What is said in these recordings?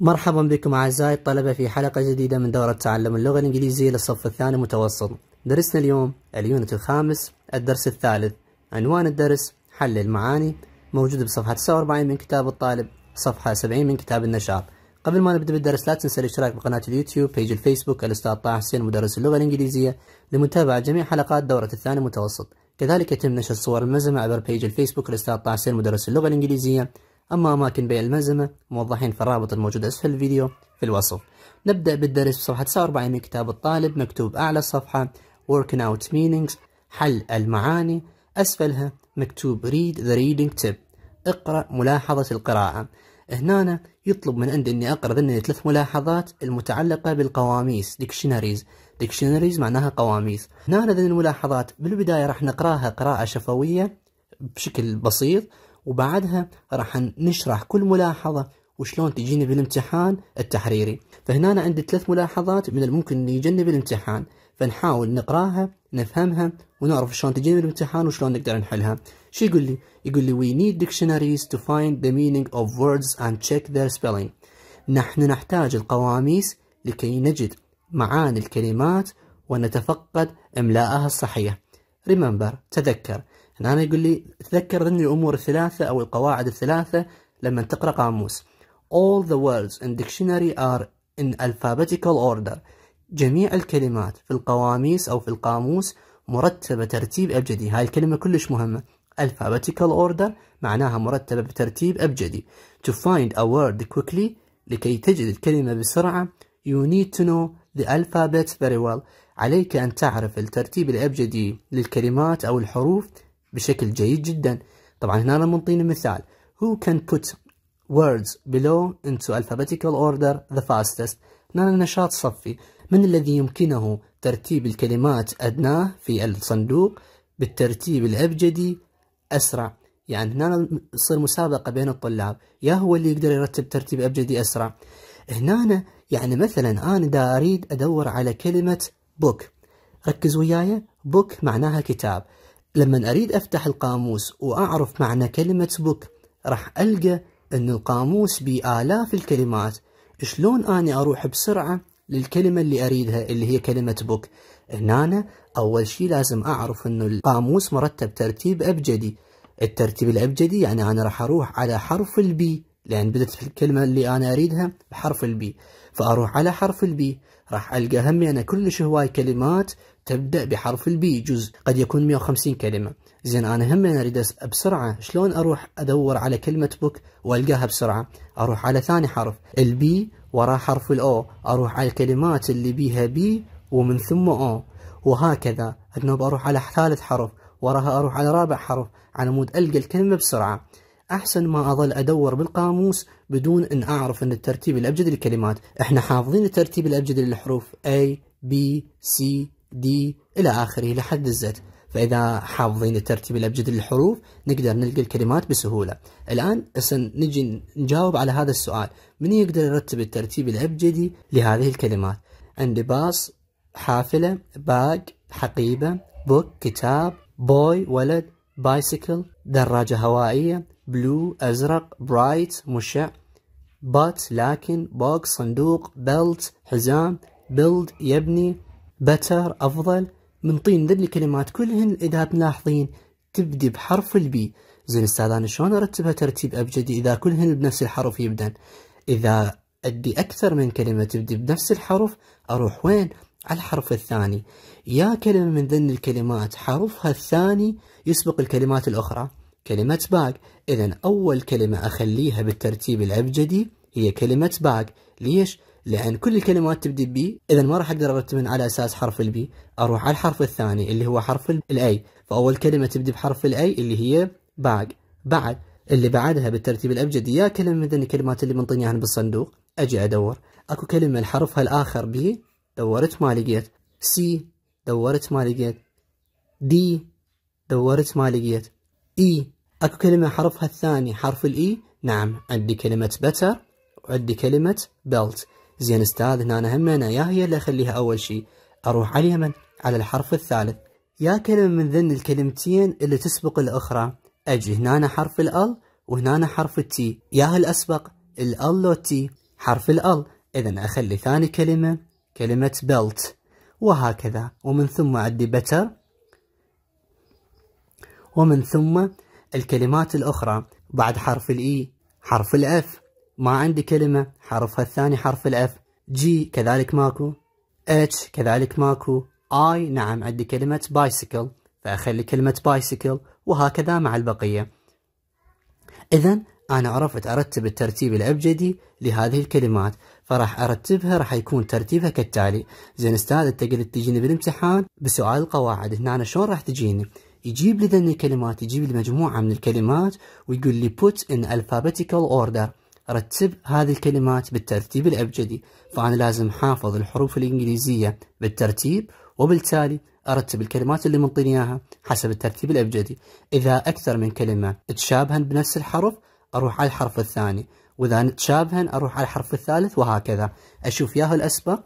مرحبا بكم أعزائي الطلبة في حلقة جديدة من دورة تعلم اللغة الإنجليزية للصف الثاني متوسط درسنا اليوم اليونت الخامس الدرس الثالث عنوان الدرس حل المعاني موجود بصفحة 49 من كتاب الطالب صفحة 70 من كتاب النشاط قبل ما نبدأ بالدرس لا تنسى الاشتراك بقناة اليوتيوب بيج الفيسبوك الأستاذ طه حسين مدرس اللغة الإنجليزية لمتابعة جميع حلقات دورة الثاني متوسط كذلك يتم نشر صور المزمة عبر بيج الفيسبوك الأستاذ طه حسين مدرس اللغة الإنجليزية أما أماكن بيع الملزمة موضحين في الرابط الموجود أسفل الفيديو في الوصف نبدأ بالدرس في صفحة 49 من كتاب الطالب مكتوب أعلى الصفحة Working out meanings حل المعاني أسفلها مكتوب read the reading tip اقرأ ملاحظة القراءة هنا يطلب من عندي اني اقرا ضمن ثلاث ملاحظات المتعلقه بالقواميس Dictionaries Dictionaries معناها قواميس هنا ذن الملاحظات بالبدايه راح نقراها قراءه شفويه بشكل بسيط وبعدها راح نشرح كل ملاحظة وشلون تجيني بالامتحان التحريري فهنا أنا عندي ثلاث ملاحظات من الممكن أن يجيني بالامتحان فنحاول نقراها نفهمها ونعرف شلون تجيني بالامتحان وشلون نقدر نحلها شو يقول لي يقول لي we need dictionaries to find the meaning of words and check their spelling نحن نحتاج القواميس لكي نجد معاني الكلمات ونتفقد إملاءها الصحيح remember تذكر أنا يقول لي تذكر ضمن الأمور الثلاثة أو القواعد الثلاثة لما تقرأ قاموس All the words in dictionary are in alphabetical order جميع الكلمات في القواميس أو في القاموس مرتبة ترتيب أبجدي هاي الكلمة كلش مهمة alphabetical order معناها مرتبة بترتيب أبجدي to find a word quickly لكي تجد الكلمة بسرعة you need to know the alphabet very well عليك أن تعرف الترتيب الأبجدي للكلمات أو الحروف بشكل جيد جدا طبعا هنا أنا منطين مثال who can put words below into alphabetical order the fastest هنا نشاط صفي من الذي يمكنه ترتيب الكلمات أدناه في الصندوق بالترتيب الأبجدي أسرع يعني هنا تصير مسابقة بين الطلاب يا هو اللي يقدر يرتب ترتيب أبجدي أسرع هنا يعني مثلا أنا دا أريد أدور على كلمة book ركز وياي book معناها كتاب لما أريد أفتح القاموس وأعرف معنى كلمة بوك راح ألقى أن القاموس بآلاف الكلمات شلون أنا أروح بسرعة للكلمة اللي أريدها اللي هي كلمة بوك هنا أنا أول شيء لازم أعرف أنه القاموس مرتب ترتيب أبجدي الترتيب الأبجدي يعني أنا راح أروح على حرف البي لأن بدت الكلمة اللي أنا أريدها بحرف البي فأروح على حرف البي راح ألقى همي أنا كلش هواي كلمات تبدأ بحرف البي جزء قد يكون 150 كلمة زين أنا هم أريد بسرعة شلون أروح أدور على كلمة بوك وألقاها بسرعة أروح على ثاني حرف البي وراء حرف الأو أروح على الكلمات اللي بيها بي ومن ثم أو وهكذا أنه بروح على ثالث حرف وراها أروح على رابع حرف على مود ألقى الكلمة بسرعة أحسن ما أظل أدور بالقاموس بدون أن أعرف أن الترتيب الأبجدي للكلمات إحنا حافظين الترتيب الأبجدي للحروف A B C دي إلى آخره لحد الزد فإذا حافظين الترتيب الأبجدي للحروف نقدر نلقي الكلمات بسهولة الآن نجي نجاوب على هذا السؤال من يقدر يرتب الترتيب الأبجدي لهذه الكلمات عندي باص حافلة باق حقيبة بوك كتاب بوي ولد بايسكل دراجة هوائية بلو أزرق برايت مشع بات لكن بوك صندوق بيلت حزام بيلد يبني بتر أفضل من طين ذن الكلمات كلهن إذا بنلاحظين تبدي بحرف البي زين استاذ أنا شلون أرتبها ترتيب أبجدي إذا كلهن بنفس الحرف يبدن إذا أدي أكثر من كلمة تبدي بنفس الحرف أروح وين على الحرف الثاني يا كلمة من ذن الكلمات حرفها الثاني يسبق الكلمات الأخرى كلمة باق إذا أول كلمة أخليها بالترتيب الأبجدي هي كلمة باق ليش؟ لأن كل الكلمات تبدي بي إذا ما راح أقدر أرتبهن على أساس حرف البي أروح على الحرف الثاني اللي هو حرف الأي فأول كلمة تبدي بحرف الأي اللي هي باج بعد اللي بعدها بالترتيب الأبجدي يا كلمة من الكلمات اللي منطيني اياها بالصندوق أجي أدور أكو كلمة لحرفها الآخر بي دورت ما لقيت سي دورت ما لقيت دي دورت ما لقيت إي e، أكو كلمة حرفها الثاني حرف الإي e. نعم عندي كلمة بتر وعندي كلمة بيلت زين استاذ هنا أنا همنا يا هي اللي أخليها أول شيء أروح على اليمن على الحرف الثالث يا كلمة من ذن الكلمتين اللي تسبق الأخرى أجي هنا حرف الأل وهنا حرف التي يا الأسبق الأل لو تي حرف الأل إذا أخلي ثاني كلمة كلمة بلت وهكذا ومن ثم أعدي بتر ومن ثم الكلمات الأخرى بعد حرف الإي e، حرف الأف ما عندي كلمة حرفها الثاني حرف الاف جي كذلك ماكو اتش كذلك ماكو اي نعم عندي كلمة بايسكل فأخلي كلمة بايسكل وهكذا مع البقية إذا أنا عرفت أرتب الترتيب الأبجدي لهذه الكلمات فراح أرتبها راح يكون ترتيبها كالتالي زين أستاذ أنت قلت تجيني بالامتحان بسؤال القواعد هنا أنا شلون راح تجيني يجيب لي ذني الكلمات يجيب لي مجموعة من الكلمات ويقول لي put in alphabetical order رتب هذه الكلمات بالترتيب الأبجدي فأنا لازم حافظ الحروف الإنجليزية بالترتيب وبالتالي أرتب الكلمات اللي منطيني إياها حسب الترتيب الأبجدي إذا أكثر من كلمة تشابهن بنفس الحرف أروح على الحرف الثاني وإذا تشابهن أروح على الحرف الثالث وهكذا أشوف ياه الأسبق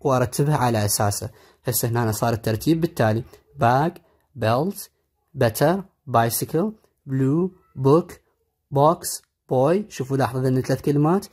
وأرتبها على أساسه هسه هنا صار الترتيب بالتالي bag belt better bicycle blue book box بوي شوفوا لاحظوا ذن ثلاث كلمات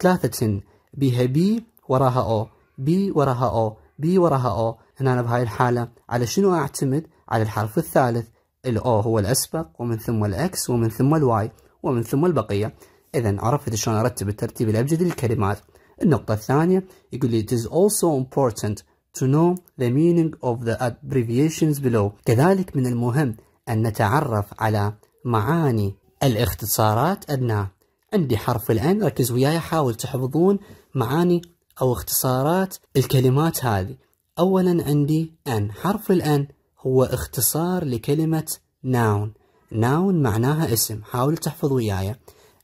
ثلاثة سن بيها بي وراها أو بي وراها أو بي وراها أو هنا أنا بهاي الحالة على شنو أعتمد على الحرف الثالث الأو هو الأسبق ومن ثم الأكس ومن ثم الواي ومن ثم البقية إذا عرفت شلون أرتب الترتيب الأبجدي للكلمات النقطة الثانية يقول لي it is also important to know the meaning of the abbreviations below كذلك من المهم أن نتعرف على معاني الاختصارات أدنى عندي حرف الآن ركز وياي حاول تحفظون معاني أو اختصارات الكلمات هذه أولا عندي أن حرف الأن هو اختصار لكلمة noun noun معناها اسم حاول تحفظ وياي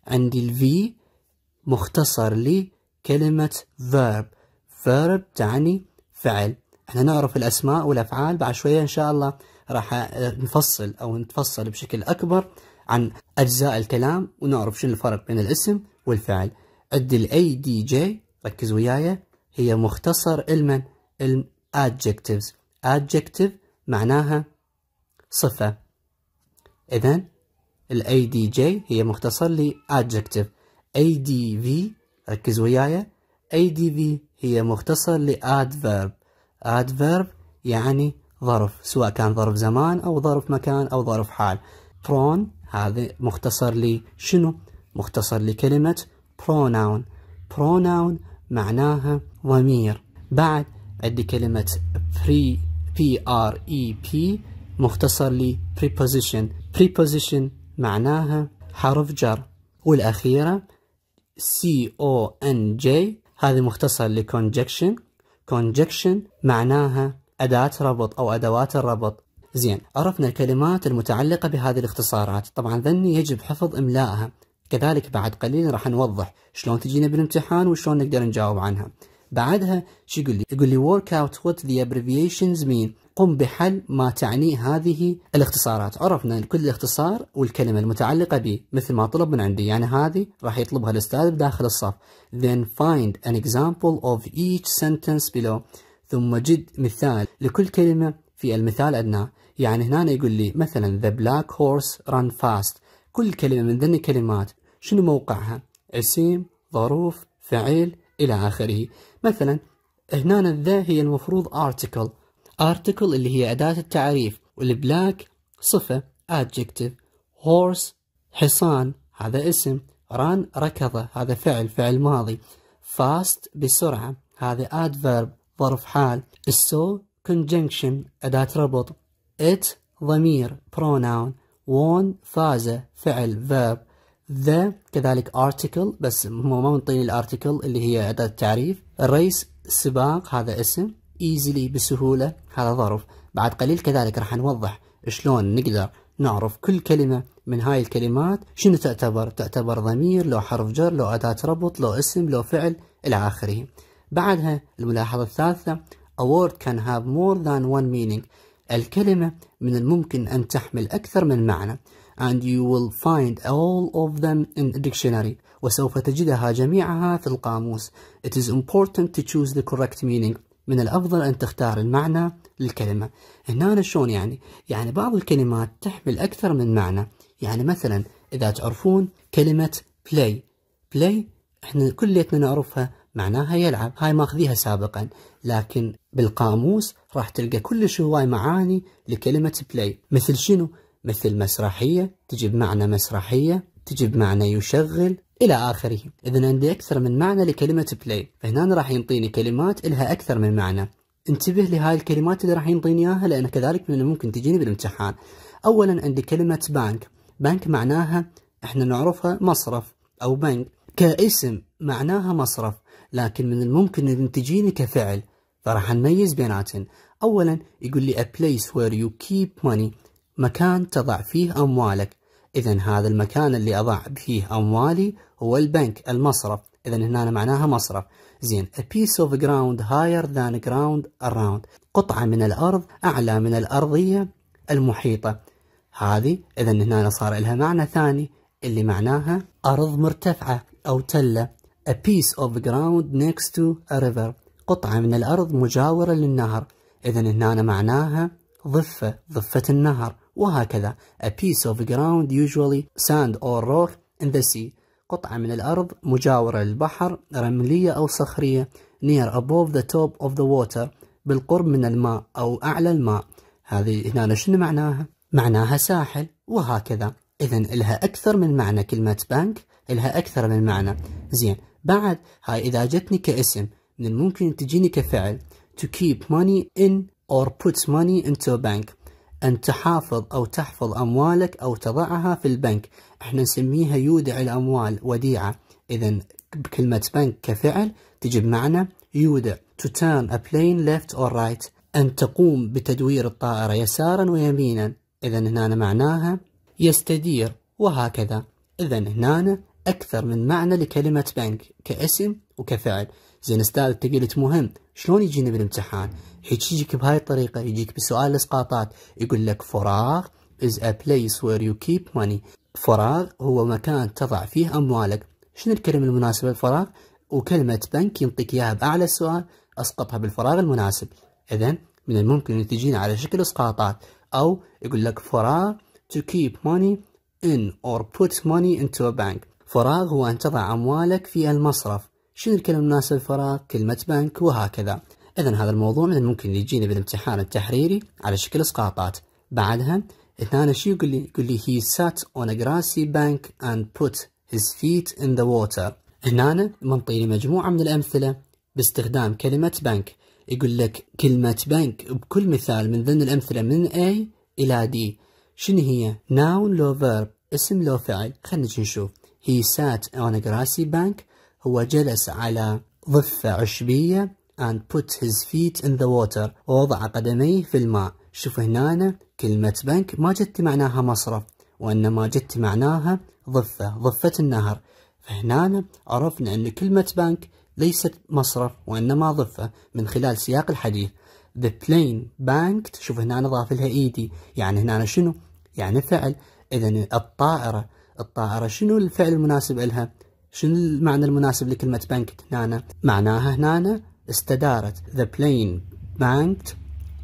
عندي الفي مختصر لكلمة verb verb تعني فعل احنا نعرف الأسماء والأفعال بعد شوية إن شاء الله راح نفصل أو نتفصل بشكل أكبر عن أجزاء الكلام ونعرف شنو الفرق بين الاسم والفعل عندي الاي دي جي ركز وياي هي مختصر علما علم adjectives adjective معناها صفة إذا الاي دي جي هي مختصر ل adjective اي دي في ركز وياي اي دي في هي مختصر ل adverb adverb يعني ظرف سواء كان ظرف زمان أو ظرف مكان أو ظرف حال prone هذا مختصر لي شنو مختصر لكلمة pronoun pronoun معناها ضمير بعد عندي كلمة pre p r e p مختصر لي preposition preposition معناها حرف جر والأخيرة c o n j هذه مختصر لconjunction conjunction معناها أداة ربط أو أدوات الربط زين عرفنا الكلمات المتعلقة بهذه الاختصارات طبعا ذني يجب حفظ إملائها كذلك بعد قليل راح نوضح شلون تجينا بالامتحان وشلون نقدر نجاوب عنها بعدها شو يقول لي يقول لي work out what the abbreviations mean قم بحل ما تعنيه هذه الاختصارات عرفنا كل اختصار والكلمة المتعلقة به مثل ما طلب من عندي يعني هذه راح يطلبها الأستاذ بداخل الصف then find an example of each sentence below ثم جد مثال لكل كلمة في المثال أدناه يعني هنا يقول لي مثلا ذا بلاك هورس ران فاست كل كلمة من ذني الكلمات شنو موقعها اسم ظروف فعل إلى آخره مثلا هنا الذا هي المفروض article article اللي هي أداة التعريف والبلاك صفة adjective horse حصان هذا اسم ران ركضة هذا فعل فعل ماضي fast بسرعة هذا adverb ظرف حال السو conjunction أداة ربط it ضمير pronoun won فاز فعل verb the كذلك article بس مو ما منطيني الارتكل اللي هي أداة تعريف الريس السباق هذا اسم easily بسهولة هذا ظرف بعد قليل كذلك راح نوضح شلون نقدر نعرف كل كلمة من هاي الكلمات شنو تعتبر تعتبر ضمير لو حرف جر لو أداة ربط لو اسم لو فعل إلى آخره بعدها الملاحظة الثالثة a word can have more than one meaning الكلمة من الممكن أن تحمل أكثر من معنى and you will find all of them in the dictionary وسوف تجدها جميعها في القاموس It is important to choose the correct meaning من الأفضل أن تختار المعنى للكلمة هنا شلون يعني؟ يعني بعض الكلمات تحمل أكثر من معنى يعني مثلا إذا تعرفون كلمة play play احنا كليتنا نعرفها معناها يلعب هاي ماخذيها سابقا لكن بالقاموس راح تلقى كلش هواي معاني لكلمة بلاي مثل شنو؟ مثل مسرحية تجي بمعنى مسرحية تجي بمعنى يشغل إلى آخره إذا عندي أكثر من معنى لكلمة بلاي فهنا راح ينطيني كلمات إلها أكثر من معنى انتبه لهاي الكلمات اللي راح ينطيني اياها لان كذلك من الممكن تجيني بالامتحان. اولا عندي كلمه بانك، بانك معناها احنا نعرفها مصرف او بنك، كاسم معناها مصرف، لكن من الممكن أن تجيني كفعل فراح نميز بيناتهم أولا يقول لي a place where you keep money مكان تضع فيه أموالك إذا هذا المكان اللي أضع فيه أموالي هو البنك المصرف إذا هنا معناها مصرف زين a piece of ground higher than ground around قطعة من الأرض أعلى من الأرضية المحيطة هذه إذا هنا صار لها معنى ثاني اللي معناها أرض مرتفعة أو تلة a piece of ground next to a river قطعة من الأرض مجاورة للنهر إذا هنا معناها ضفة ضفة النهر وهكذا a piece of ground usually sand or rock in the sea قطعة من الأرض مجاورة للبحر رملية أو صخرية near above the top of the water بالقرب من الماء أو أعلى الماء هذه هنا شنو معناها؟ معناها ساحل وهكذا إذا لها أكثر من معنى كلمة بانك لها أكثر من معنى زين بعد هاي إذا جتني كاسم من الممكن تجيني كفعل to keep money in or put money into a bank أن تحافظ أو تحفظ أموالك أو تضعها في البنك احنا نسميها يودع الأموال وديعة إذا بكلمة بنك كفعل تجيب معنى يودع to turn a plane left or right أن تقوم بتدوير الطائرة يسارا ويمينا إذا هنا معناها يستدير وهكذا إذا هنا أكثر من معنى لكلمة بنك كاسم وكفعل زين أستاذ أنت قلت مهم شلون يجينا بالامتحان حيث يجيك بهاي الطريقة يجيك بسؤال الإسقاطات يقول لك فراغ is a place where you keep money فراغ هو مكان تضع فيه أموالك شنو الكلمة المناسبة للفراغ وكلمة بنك ينطيك إياها بأعلى السؤال أسقطها بالفراغ المناسب إذا من الممكن أن تجينا على شكل إسقاطات أو يقول لك فراغ to keep money in or put money into a bank فراغ هو أن تضع أموالك في المصرف شنو الكلمة المناسبة للفراغ كلمة بنك وهكذا إذا هذا الموضوع من الممكن يجينا بالامتحان التحريري على شكل إسقاطات بعدها إثنان شو يقول لي يقول لي he sat on a grassy bank and put his feet in the water هنا منطيني مجموعة من الأمثلة باستخدام كلمة بنك يقول لك كلمة بنك بكل مثال من ضمن الأمثلة من A إلى D شنو هي؟ noun لو verb اسم لو فعل خلينا نشوف he sat on a grassy bank هو جلس على ضفة عشبية and put his feet in the water ووضع قدميه في الماء شوف هنا كلمة بنك ما جت معناها مصرف وإنما جت معناها ضفة ضفة النهر فهنا عرفنا أن كلمة بنك ليست مصرف وإنما ضفة من خلال سياق الحديث the plane banked شوف هنا نضاف ضاف لها ايدي يعني هنا شنو يعني فعل إذا الطائرة الطاهرة شنو الفعل المناسب لها شنو المعنى المناسب لكلمة banked هنا معناها هنا استدارت the plane banked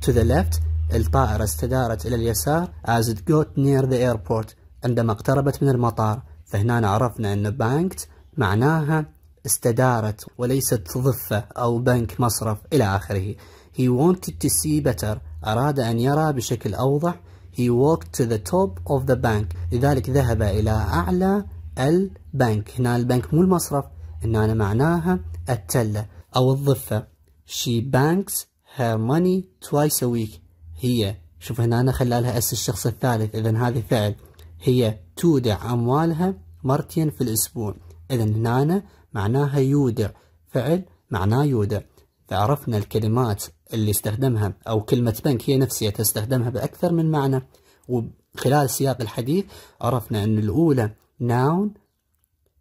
to the left الطائرة استدارت إلى اليسار as it got near the airport عندما اقتربت من المطار فهنا عرفنا أن banked معناها استدارت وليست ضفة أو بنك مصرف إلى آخره He wanted to see better أراد أن يرى بشكل أوضح he walked to the top of the bank لذلك ذهب إلى أعلى البنك هنا البنك مو المصرف إن أنا معناها التلة أو الضفة she banks her money twice a week هي شوف هنا أنا خلى لها أس الشخص الثالث إذا هذه فعل هي تودع أموالها مرتين في الأسبوع إذا هنا معناها يودع فعل معناه يودع عرفنا الكلمات اللي استخدمها أو كلمة بنك هي نفسها تستخدمها بأكثر من معنى وخلال سياق الحديث عرفنا أن الأولى noun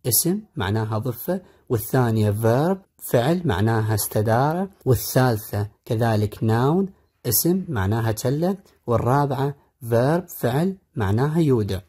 اسم معناها ضفة والثانية verb فعل معناها استدارة والثالثة كذلك noun اسم معناها تلة والرابعة verb فعل معناها يودع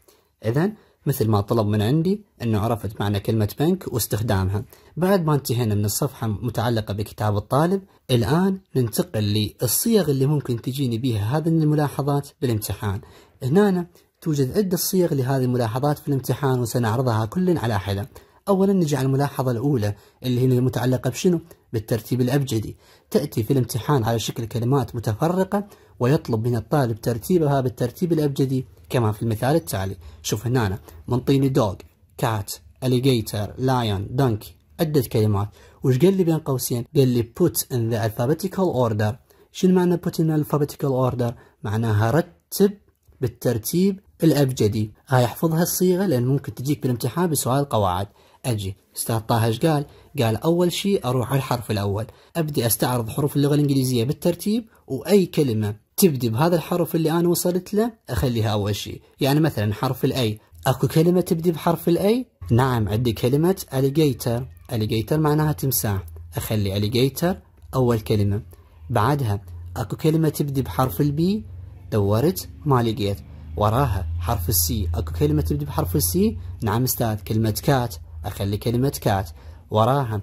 إذا مثل ما طلب من عندي أنه عرفت معنى كلمة بنك واستخدامها بعد ما انتهينا من الصفحة متعلقة بكتاب الطالب الآن ننتقل للصيغ اللي ممكن تجيني بها هذه الملاحظات بالامتحان هنا توجد عدة صيغ لهذه الملاحظات في الامتحان وسنعرضها كل على حدة أولا نجي على الملاحظة الأولى اللي هي متعلقة بشنو؟ بالترتيب الأبجدي تأتي في الامتحان على شكل كلمات متفرقة ويطلب من الطالب ترتيبها بالترتيب الأبجدي كما في المثال التالي شوف هنا أنا منطيني دوغ كات alligator lion donkey عدة كلمات وش قال لي بين قوسين قال لي put in the alphabetical order شنو معنى put in the alphabetical order معناها رتب بالترتيب الأبجدي هاي احفظها الصيغة لأن ممكن تجيك بالامتحان بسؤال قواعد أجي استاذ طه ايش قال؟ قال أول شيء أروح على الحرف الأول أبدي أستعرض حروف اللغة الإنجليزية بالترتيب وأي كلمة تبدي بهذا الحرف اللي انا وصلت له اخليها اول شيء يعني مثلا حرف الاي اكو كلمه تبدي بحرف الاي نعم عندي كلمه alligator alligator معناها تمساح اخلي alligator اول كلمه بعدها اكو كلمه تبدي بحرف البي دورت ما لقيت وراها حرف السي اكو كلمه تبدي بحرف السي نعم استاذ كلمه كات اخلي كلمه كات وراها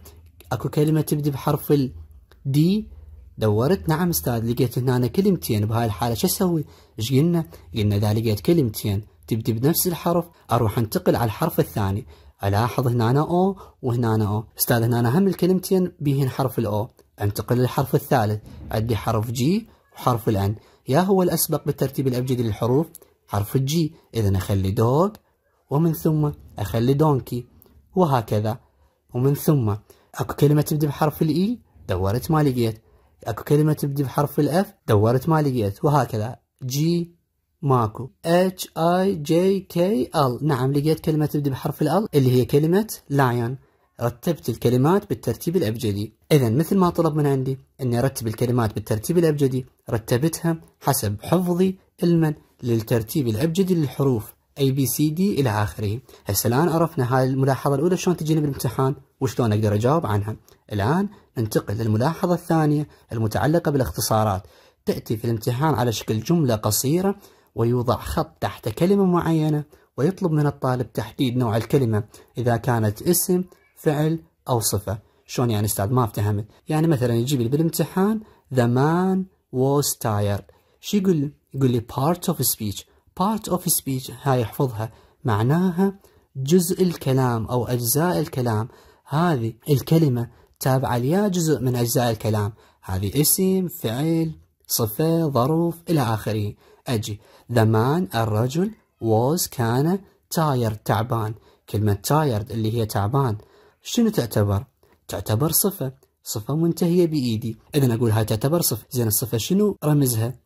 اكو كلمه تبدي بحرف الدي دورت نعم استاذ لقيت هنا كلمتين بهاي الحالة شو اسوي؟ ايش قلنا؟ قلنا اذا لقيت كلمتين تبدي بنفس الحرف اروح انتقل على الحرف الثاني الاحظ هنا أنا او وهنا أنا او استاذ هنا أنا هم الكلمتين بيهن حرف الاو انتقل للحرف الثالث عندي حرف جي وحرف الان يا هو الاسبق بالترتيب الابجدي للحروف حرف الجي اذا اخلي دوغ ومن ثم اخلي دونكي وهكذا ومن ثم اكو كلمة تبدي بحرف الاي دورت ما لقيت اكو كلمة تبدي بحرف الاف دورت ما لقيت وهكذا جي ماكو اتش اي جي كي ال نعم لقيت كلمة تبدي بحرف ال اللي هي كلمة لايون رتبت الكلمات بالترتيب الأبجدي إذا مثل ما طلب من عندي أني أرتب الكلمات بالترتيب الأبجدي رتبتها حسب حفظي المن للترتيب الأبجدي للحروف اي بي سي دي الى اخره. هسه الان عرفنا هاي الملاحظه الاولى شلون تجيني بالامتحان وشلون اقدر اجاوب عنها. الان ننتقل للملاحظة الثانية المتعلقة بالاختصارات تأتي في الامتحان على شكل جملة قصيرة ويوضع خط تحت كلمة معينة ويطلب من الطالب تحديد نوع الكلمة إذا كانت اسم فعل أو صفة شلون يعني استاذ ما افتهمت يعني مثلا يجيب لي بالامتحان the man was tired شو يقول لي يقول لي part of speech part of speech هاي احفظها معناها جزء الكلام أو أجزاء الكلام هذه الكلمة تابعة ليا جزء من أجزاء الكلام هذه اسم فعل صفة ظروف إلى آخره أجي the man الرجل was كان tired تعبان كلمة tired اللي هي تعبان شنو تعتبر؟ تعتبر صفة صفة منتهية بإيدي إذا أقول هاي تعتبر صفة زين الصفة شنو رمزها؟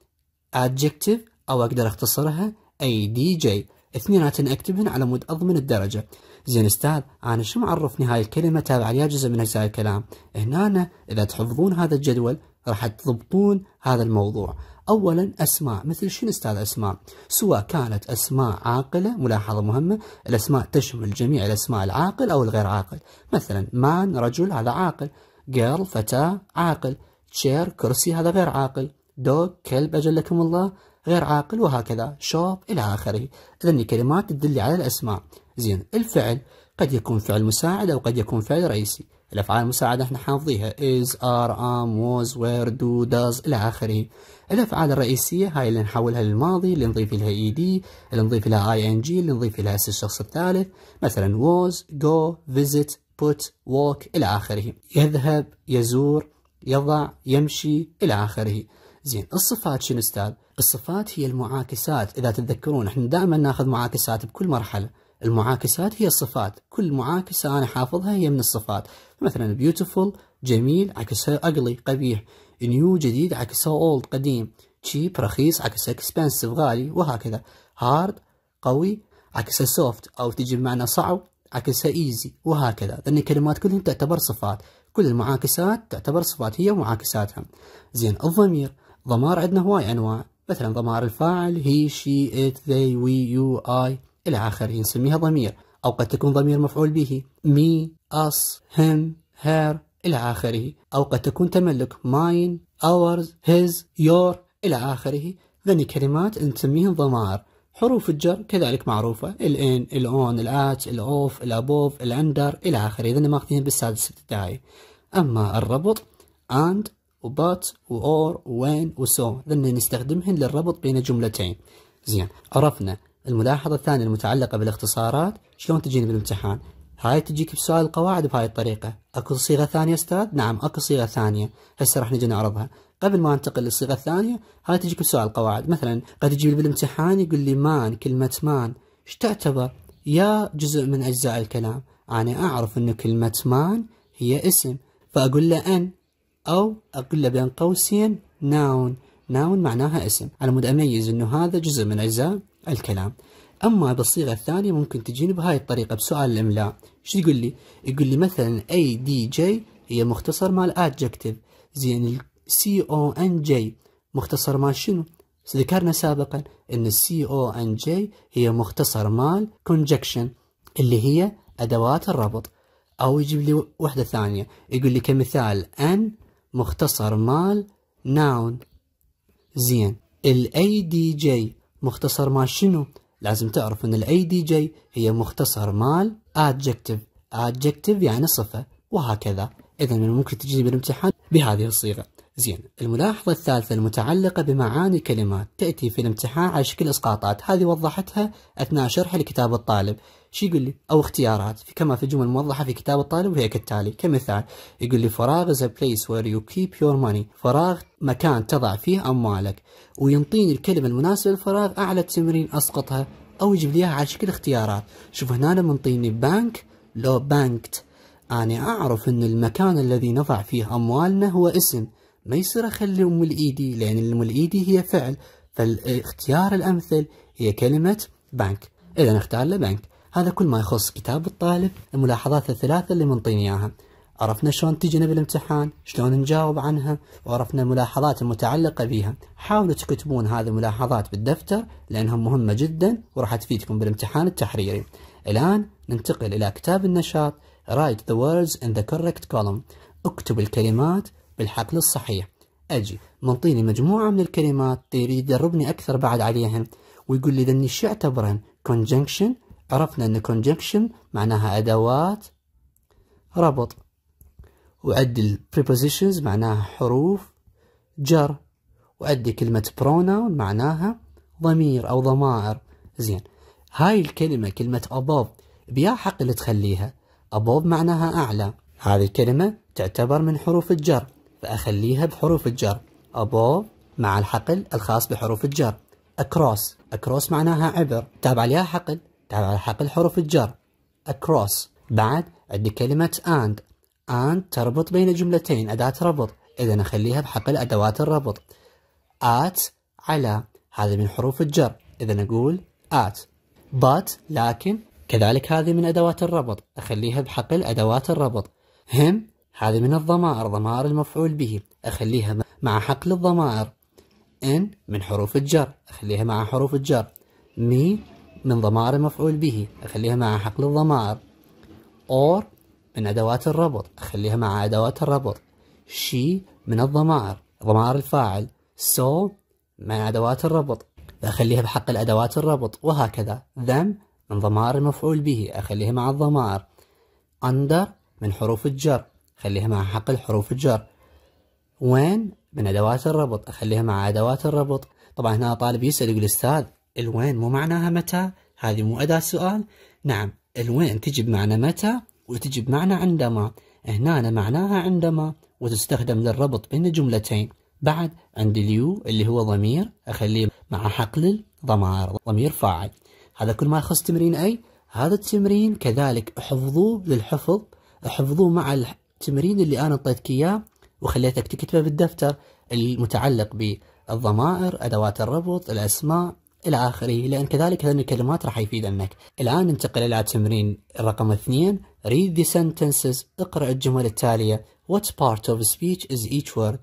adjective أو أقدر أختصرها أي دي جي اثنيناتن أكتبهن على مود أضمن الدرجة زين استاذ انا شو معرفني هاي الكلمه تابع عليها جزء من هسه الكلام هنا اذا تحفظون هذا الجدول راح تضبطون هذا الموضوع اولا اسماء مثل شنو استاذ اسماء سواء كانت اسماء عاقله ملاحظه مهمه الاسماء تشمل جميع الاسماء العاقل او الغير عاقل مثلا مان رجل هذا عاقل جيرل فتاه عاقل تشير كرسي هذا غير عاقل دوك كلب اجلكم الله غير عاقل وهكذا شوب الى اخره اذا الكلمات تدل على الاسماء زين الفعل قد يكون فعل مساعد أو قد يكون فعل رئيسي الأفعال المساعدة احنا حافظيها is, are, am, was, were, do, does إلى آخره الأفعال الرئيسية هاي اللي نحولها للماضي اللي نضيف لها اي دي اللي نضيف لها اي ان جي اللي نضيف لها اسم الشخص الثالث مثلا was, go, visit, put, walk إلى آخره يذهب يزور يضع يمشي إلى آخره زين الصفات شنو استاذ؟ الصفات هي المعاكسات إذا تتذكرون احنا دائما ناخذ معاكسات بكل مرحلة المعاكسات هي الصفات كل معاكسة أنا حافظها هي من الصفات مثلا beautiful جميل عكسها ugly قبيح نيو جديد عكسها اولد قديم cheap رخيص عكسها expensive غالي وهكذا hard قوي عكسها soft أو تجي بمعنى صعب عكسها easy وهكذا لأن الكلمات كلهم تعتبر صفات كل المعاكسات تعتبر صفات هي ومعاكساتها زين الضمير ضمار عندنا هواي أنواع مثلا ضمار الفاعل هي شي it they we you I إلى آخره نسميها ضمير أو قد تكون ضمير مفعول به مي أص هم هير إلى آخره أو قد تكون تملك ماين أورز هز يور إلى آخره ذني كلمات نسميهم ضمائر حروف الجر كذلك معروفة الإن الأون الآت الأوف الأبوف الأندر إلى آخره ذني ماخذين بالسادس ابتدائي أما الربط and وبات وأور وين وسو ذني نستخدمهن للربط بين جملتين زين عرفنا الملاحظة الثانية المتعلقة بالاختصارات شلون تجيني بالامتحان هاي تجيك بسؤال القواعد بهاي الطريقة اكو صيغة ثانية استاذ نعم اكو صيغة ثانية هسه راح نجي نعرضها قبل ما انتقل للصيغة الثانية هاي تجيك بسؤال القواعد مثلا قد يجي بالامتحان يقول لي مان كلمة مان ايش تعتبر يا جزء من اجزاء الكلام انا اعرف انه كلمة مان هي اسم فاقول له ان او اقول له بين قوسين ناون ناون معناها اسم على مود اميز انه هذا جزء من اجزاء الكلام أما بالصيغة الثانية ممكن تجيني بهاي الطريقة بسؤال الإملاء شو تقول لي؟ يقول لي مثلا أي دي جي هي مختصر مال أدجكتيف زين السي سي او ان جي مختصر مال شنو؟ ذكرنا سابقا أن السي او ان جي هي مختصر مال كونجكشن اللي هي أدوات الربط أو يجيب لي وحدة ثانية يقول لي كمثال أن مختصر مال ناون زين الأي دي جي مختصر مال شنو؟ لازم تعرف ان الاي دي جي هي مختصر مال adjective adjective يعني صفة وهكذا إذا من الممكن تجي بالامتحان بهذه الصيغة زين الملاحظة الثالثة المتعلقة بمعاني الكلمات تأتي في الامتحان على شكل إسقاطات هذه وضحتها أثناء شرح لكتاب الطالب شو يقول لي أو اختيارات كما في جمل موضحة في كتاب الطالب وهي كالتالي كمثال يقول لي فراغ is a place where you keep your money فراغ مكان تضع فيه أموالك وينطيني الكلمة المناسبة للفراغ أعلى تمرين أسقطها أو يجيب لي على شكل اختيارات شوف هنا لما نطيني بانك لو بانكت أنا أعرف أن المكان الذي نضع فيه أموالنا هو اسم ما يصير اخلي ام الايدي لأن ام الايدي هي فعل فالاختيار الأمثل هي كلمة بنك إذا اختار له بنك هذا كل ما يخص كتاب الطالب الملاحظات الثلاثة اللي منطيني إياها عرفنا شلون تجينا بالامتحان شلون نجاوب عنها وعرفنا الملاحظات المتعلقة بها حاولوا تكتبون هذه الملاحظات بالدفتر لأنها مهمة جدا وراح تفيدكم بالامتحان التحريري الآن ننتقل إلى كتاب النشاط Write the words in the correct column اكتب الكلمات بالحقل الصحيح أجي منطيني مجموعة من الكلمات يدربني أكثر بعد عليهن ويقول لي ذني شو اعتبرهن conjunction عرفنا أن conjunction معناها أدوات ربط وعدل prepositions معناها حروف جر وعدي كلمة pronoun معناها ضمير أو ضمائر زين هاي الكلمة كلمة above بيا حق اللي تخليها above معناها أعلى هذه الكلمة تعتبر من حروف الجر فأخليها بحروف الجر above مع الحقل الخاص بحروف الجر across across معناها عبر تابع عليها حقل تابع على حقل حروف الجر across بعد عندي كلمة and and تربط بين جملتين أداة ربط إذا أخليها بحقل أدوات الربط at على هذه من حروف الجر إذا أقول at but لكن كذلك هذه من أدوات الربط أخليها بحقل أدوات الربط هم هذه من الضمائر ضمائر المفعول به أخليها مع حقل الضمائر إن من حروف الجر أخليها مع حروف الجر مي من ضمائر المفعول به أخليها مع حقل الضمائر أور من أدوات الربط أخليها مع أدوات الربط شي من الضمائر ضمائر الفاعل سو من أدوات الربط أخليها بحق الأدوات الربط وهكذا ذم من ضمائر المفعول به أخليها مع الضمائر أندر من حروف الجر خليها مع حقل حروف الجر وين من أدوات الربط أخليها مع أدوات الربط طبعا هنا طالب يسأل يقول أستاذ الوين مو معناها متى هذه مو أداة سؤال نعم الوين تجي بمعنى متى وتجي بمعنى عندما هنا معناها عندما وتستخدم للربط بين الجملتين بعد عند اليو اللي هو ضمير أخليه مع حقل الضمائر ضمير فاعل هذا كل ما يخص تمرين أي هذا التمرين كذلك احفظوه للحفظ احفظوه مع التمرين اللي انا اعطيتك اياه وخليتك تكتبه بالدفتر المتعلق بالضمائر ادوات الربط الاسماء الى اخره لان كذلك هذه الكلمات راح يفيد انك. الان ننتقل الى تمرين رقم اثنين read the sentences اقرا الجمل التاليه what part of speech is each word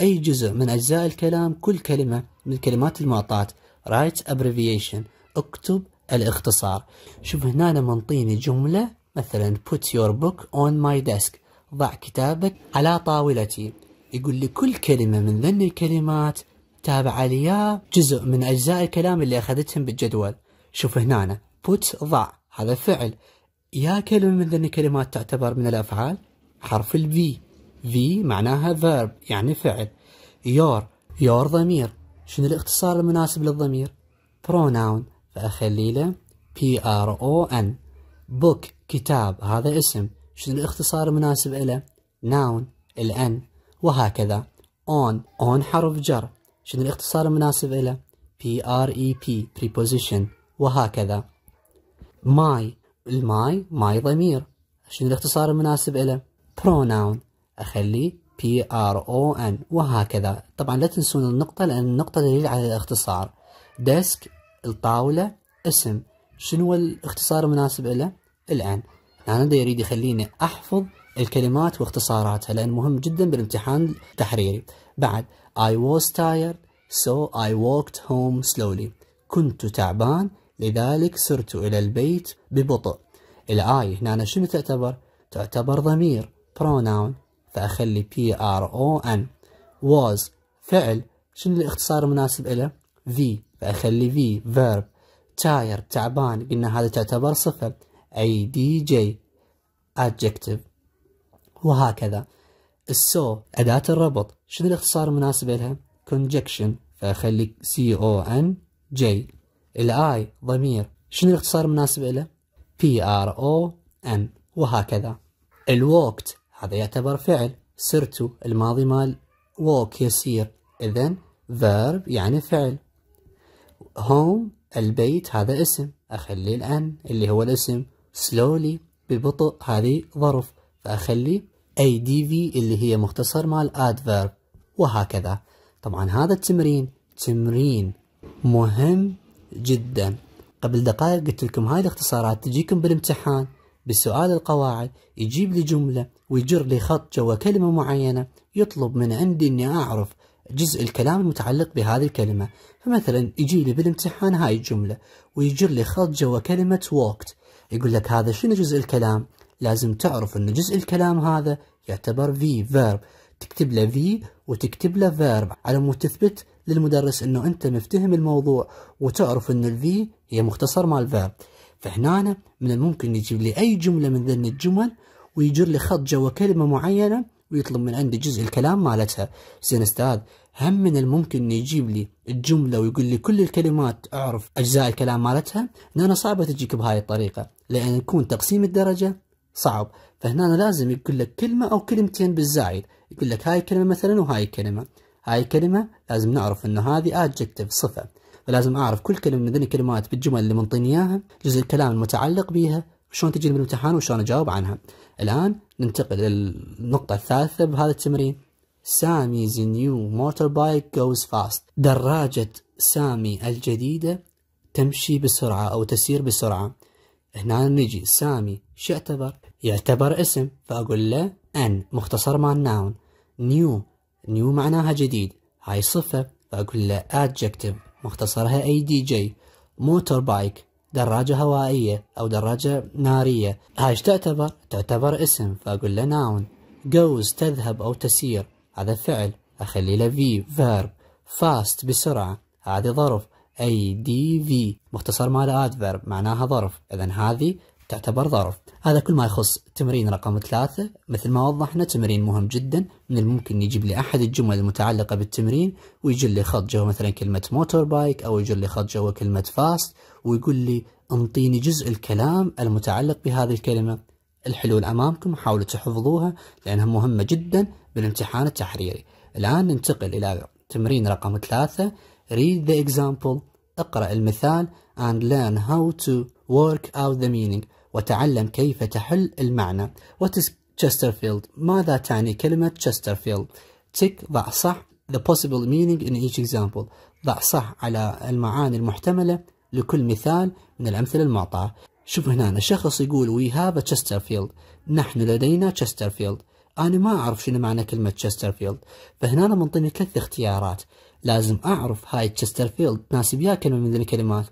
اي جزء من اجزاء الكلام كل كلمه من الكلمات المعطاه write abbreviation اكتب الاختصار شوف هنا لما منطيني جمله مثلا put your book on my desk ضع كتابك على طاولتي يقول لي كل كلمة من ذن الكلمات تابع لي جزء من أجزاء الكلام اللي أخذتهم بالجدول شوف هنا أنا put ضع هذا فعل يا كلمة من ذن الكلمات تعتبر من الأفعال حرف الفي في معناها verb يعني فعل يور يور ضمير شنو الاختصار المناسب للضمير pronoun فأخلي له بي ار او ان بوك كتاب هذا اسم شنو الاختصار المناسب له noun الان وهكذا on on حرف جر شنو الاختصار المناسب له p r e p preposition وهكذا my الماي ماي ضمير شنو الاختصار المناسب له pronoun اخليه بي ار او ان وهكذا طبعا لا تنسون النقطة لأن النقطة دليل على الاختصار ديسك الطاولة اسم شنو الاختصار المناسب له الآن يعني هذا يريد يخليني احفظ الكلمات واختصاراتها لان مهم جدا بالامتحان التحريري بعد I was tired so I walked home slowly كنت تعبان لذلك سرت إلى البيت ببطء الآي هنا أنا شنو تعتبر؟ تعتبر ضمير pronoun فأخلي p r o n was فعل شنو الاختصار المناسب له؟ V فأخلي V verb tired تعبان قلنا هذا تعتبر صفة جي adjective وهكذا السو أداة الربط شنو الاختصار المناسب لها conjunction فخلي C O N J الاي ضمير شنو الاختصار المناسب له P R O N وهكذا الوقت هذا يعتبر فعل سرت الماضي مال walk يسير اذا verb يعني فعل home البيت هذا اسم اخلي الان اللي هو الاسم slowly ببطء هذه ظرف فأخلي ADV اللي هي مختصر مع الادفيرب وهكذا طبعا هذا التمرين تمرين مهم جدا قبل دقائق قلت لكم هاي الاختصارات تجيكم بالامتحان بسؤال القواعد يجيب لي جملة ويجر لي خط جوا كلمة معينة يطلب من عندي اني اعرف جزء الكلام المتعلق بهذه الكلمة فمثلا يجي لي بالامتحان هاي الجملة ويجر لي خط جوا كلمة walked يقول لك هذا شنو جزء الكلام لازم تعرف أن جزء الكلام هذا يعتبر في فيرب تكتب له في وتكتب له فيرب على مود تثبت للمدرس أنه أنت مفتهم الموضوع وتعرف أن الفي هي مختصر مال الفيرب فهنا من الممكن يجيب لي أي جملة من ذن الجمل ويجر لي خط جوا كلمة معينة ويطلب من عندي جزء الكلام مالتها زين استاذ هم من الممكن انه يجيب لي الجمله ويقول لي كل الكلمات اعرف اجزاء الكلام مالتها انا صعبه تجيك بهاي الطريقه لان يكون تقسيم الدرجه صعب فهنا أنا لازم يقول لك كلمه او كلمتين بالزايد يقول لك هاي كلمه مثلا وهاي كلمه هاي كلمه لازم نعرف انه هذه ادجكتيف صفه فلازم اعرف كل كلمه من ذني الكلمات بالجمل اللي منطيني اياها جزء الكلام المتعلق بيها وشلون تجيني بالامتحان وشلون اجاوب عنها الان ننتقل للنقطة الثالثة بهذا التمرين سامي's new motorbike goes fast دراجة سامي الجديدة تمشي بسرعة أو تسير بسرعة هنا نجي سامي شو يعتبر؟ يعتبر اسم فأقول له أن مختصر مال الناون نيو نيو معناها جديد هاي صفة فأقول له adjective مختصرها أي دي جي موتور بايك دراجة هوائية أو دراجة نارية هاي تعتبر؟ تعتبر اسم فأقول له ناون goes تذهب أو تسير هذا فعل أخلي له V verb fast بسرعة هذه ظرف أي دي في مختصر مال adverb معناها ظرف إذا هذه تعتبر ظرف هذا كل ما يخص تمرين رقم ثلاثة مثل ما وضحنا تمرين مهم جدا من الممكن يجيب لي أحد الجمل المتعلقة بالتمرين ويجي لي خط جوا مثلا كلمة موتور بايك أو يجي لي خط جوا كلمة فاست ويقول لي انطيني جزء الكلام المتعلق بهذه الكلمة الحلول أمامكم حاولوا تحفظوها لأنها مهمة جدا بالامتحان التحريري الآن ننتقل إلى تمرين رقم ثلاثة read the example اقرأ المثال and learn how to work out the meaning وتعلم كيف تحل المعنى What is ماذا تعني كلمة تشسترفيلد تك ضع صح the possible meaning in each example ضع صح على المعاني المحتملة لكل مثال من الأمثلة المعطاة شوف هنا الشخص يقول we have a Chesterfield نحن لدينا Chesterfield أنا ما أعرف شنو معنى كلمة Chesterfield فهنا أنا منطيني ثلاث اختيارات لازم أعرف هاي Chesterfield تناسب يا كلمة من الكلمات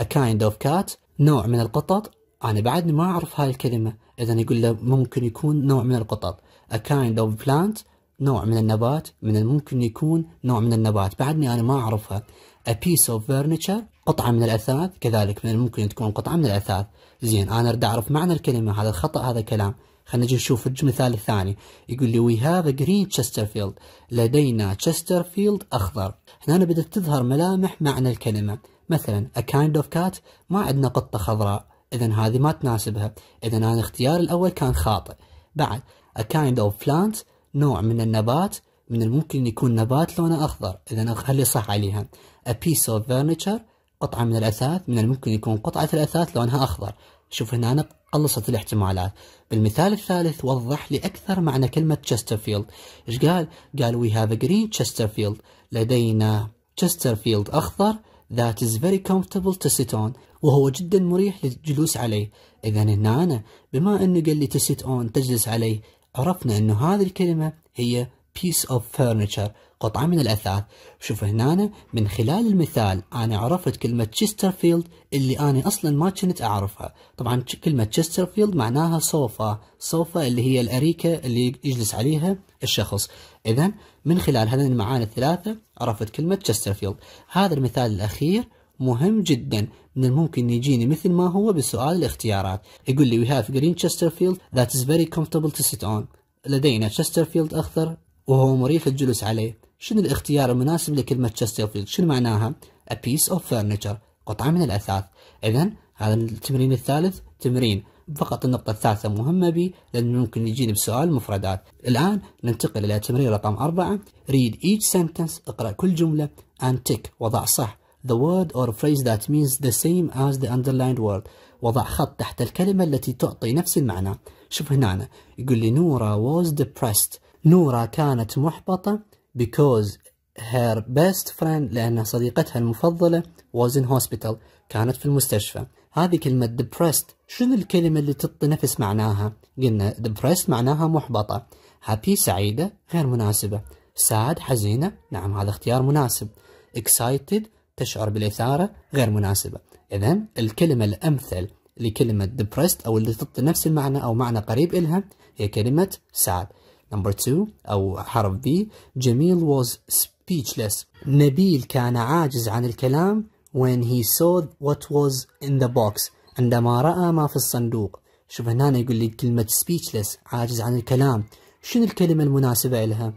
a kind of cat نوع من القطط أنا بعدني ما أعرف هاي الكلمة إذا يقول له ممكن يكون نوع من القطط a kind of plant نوع من النبات من الممكن يكون نوع من النبات بعدني أنا ما أعرفها a piece of furniture قطعة من الأثاث كذلك من الممكن تكون قطعة من الأثاث زين أنا أريد أعرف معنى الكلمة هذا خطأ هذا كلام خلينا نجي نشوف المثال الثاني يقول لي وي هاف جرين تشسترفيلد لدينا تشسترفيلد أخضر هنا بدأت تظهر ملامح معنى الكلمة مثلا ا كايند اوف كات ما عندنا قطة خضراء اذا هذه ما تناسبها اذا انا اختياري الاول كان خاطئ بعد a kind of plant نوع من النبات من الممكن أن يكون نبات لونه أخضر إذا خلي صح عليها a piece of furniture قطعة من الأثاث من الممكن يكون قطعة الأثاث لونها أخضر شوف هنا أنا قلصت الاحتمالات بالمثال الثالث وضح لي أكثر معنى كلمة تشسترفيلد إيش قال؟ قال we have a green Chesterfield لدينا تشسترفيلد أخضر that is very comfortable to sit on وهو جدا مريح للجلوس عليه إذا هنا أنا بما أنه قال لي to sit on تجلس عليه عرفنا أنه هذه الكلمة هي piece of furniture قطعة من الأثاث شوف هنا أنا من خلال المثال أنا عرفت كلمة تشسترفيلد اللي أنا أصلا ما كنت أعرفها طبعا كلمة تشسترفيلد معناها صوفا صوفا اللي هي الأريكة اللي يجلس عليها الشخص إذا من خلال هذين المعاني الثلاثة عرفت كلمة تشسترفيلد هذا المثال الأخير مهم جدا من الممكن يجيني مثل ما هو بسؤال الاختيارات يقول لي we have green Chesterfield that is very comfortable to sit on لدينا تشسترفيلد أخضر وهو مريح الجلوس عليه شنو الاختيار المناسب لكلمة تشسترفيلد شنو معناها a piece of furniture قطعة من الأثاث إذا هذا التمرين الثالث تمرين فقط النقطة الثالثة مهمة بي لأنه ممكن يجيني بسؤال مفردات الآن ننتقل إلى تمرين رقم أربعة read each sentence اقرأ كل جملة and tick وضع صح the word or phrase that means the same as the underlined word وضع خط تحت الكلمة التي تعطي نفس المعنى شوف هنا أنا. يقول لي نورا was depressed نورا كانت محبطة because her best friend لأن صديقتها المفضلة was in hospital كانت في المستشفى هذه كلمة depressed شنو الكلمة اللي تعطي نفس معناها قلنا depressed معناها محبطة happy سعيدة غير مناسبة sad حزينة نعم هذا اختيار مناسب excited تشعر بالإثارة غير مناسبة إذا الكلمة الأمثل لكلمة depressed أو اللي تعطي نفس المعنى أو معنى قريب إلها هي كلمة sad نمبر 2 أو حرف B جميل was speechless نبيل كان عاجز عن الكلام when he saw what was in the box عندما رأى ما في الصندوق شوف هنا يقول لي كلمة speechless عاجز عن الكلام شنو الكلمة المناسبة لها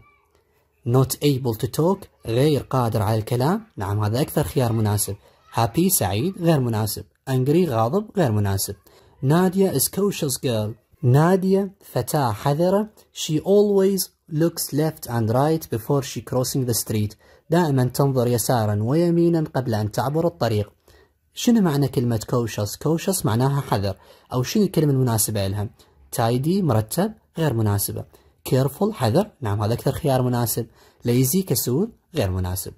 not able to talk غير قادر على الكلام نعم هذا أكثر خيار مناسب happy سعيد غير مناسب angry غاضب غير مناسب Nadia is cautious girl Nadia فتاة حذرة she always looks left and right before she crossing the street دائما تنظر يسارا ويمينا قبل أن تعبر الطريق شنو معنى كلمة كوشس؟ كوشس معناها حذر أو شنو الكلمة المناسبة لها؟ تايدي مرتب غير مناسبة كيرفول حذر نعم هذا أكثر خيار مناسب ليزي كسول غير مناسب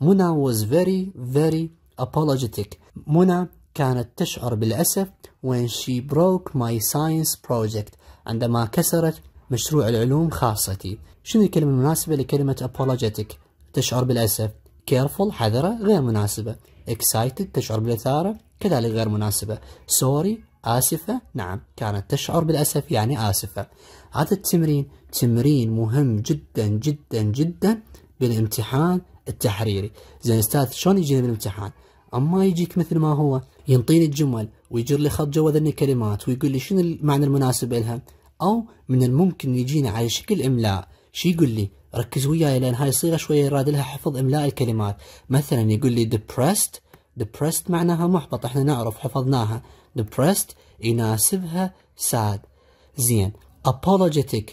منى was very very apologetic منى كانت تشعر بالأسف when she broke my science project عندما كسرت مشروع العلوم خاصتي شنو الكلمة المناسبة لكلمة apologetic تشعر بالأسف careful حذرة غير مناسبة excited تشعر بالإثارة كذلك غير مناسبة sorry آسفة نعم كانت تشعر بالأسف يعني آسفة هذا التمرين تمرين مهم جدا جدا جدا بالامتحان التحريري زين أستاذ شلون يجينا بالامتحان أما يجيك مثل ما هو ينطيني الجمل ويجر لي خط جوا ذني الكلمات ويقول لي شنو المعنى المناسب لها أو من الممكن يجينا على شكل إملاء شو يقول لي ركز وياي لان هاي الصيغه شويه يراد لها حفظ املاء الكلمات مثلا يقول لي depressed depressed معناها محبط احنا نعرف حفظناها depressed يناسبها sad زين apologetic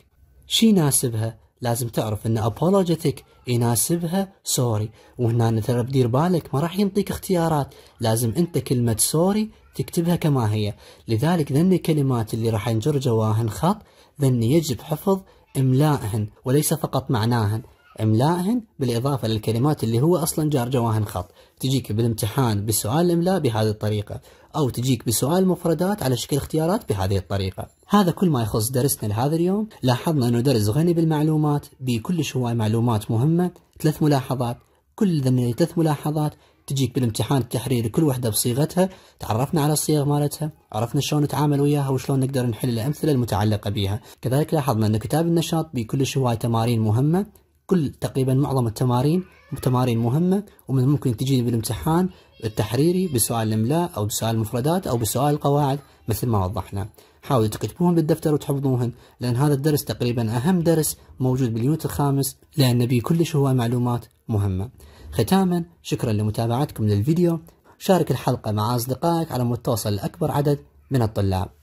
شي يناسبها لازم تعرف ان apologetic يناسبها سوري وهنا ترى بدير بالك ما راح ينطيك اختيارات لازم انت كلمة سوري تكتبها كما هي لذلك ذني الكلمات اللي راح ينجر جواهن خط ذني يجب حفظ إملائهن وليس فقط معناهن إملائهن بالإضافة للكلمات اللي هو أصلا جار جواهن خط تجيك بالامتحان بسؤال الإملاء بهذه الطريقة أو تجيك بسؤال مفردات على شكل اختيارات بهذه الطريقة هذا كل ما يخص درسنا لهذا اليوم لاحظنا أنه درس غني بالمعلومات بكل شوية معلومات مهمة ثلاث ملاحظات كل ثلاث ملاحظات تجيك بالامتحان التحرير كل وحده بصيغتها تعرفنا على الصيغ مالتها عرفنا شلون نتعامل وياها وشلون نقدر نحل الامثله المتعلقه بها كذلك لاحظنا ان كتاب النشاط بكل هواي تمارين مهمه كل تقريبا معظم التمارين تمارين مهمه ومن ممكن تجيني بالامتحان التحريري بسؤال الاملاء او بسؤال المفردات او بسؤال القواعد مثل ما وضحنا حاولوا تكتبوهم بالدفتر وتحفظوهم لان هذا الدرس تقريبا اهم درس موجود باليونت الخامس لان بكل كلش هو معلومات مهمه ختاما شكرا لمتابعتكم للفيديو شارك الحلقة مع أصدقائك على متواصل لأكبر عدد من الطلاب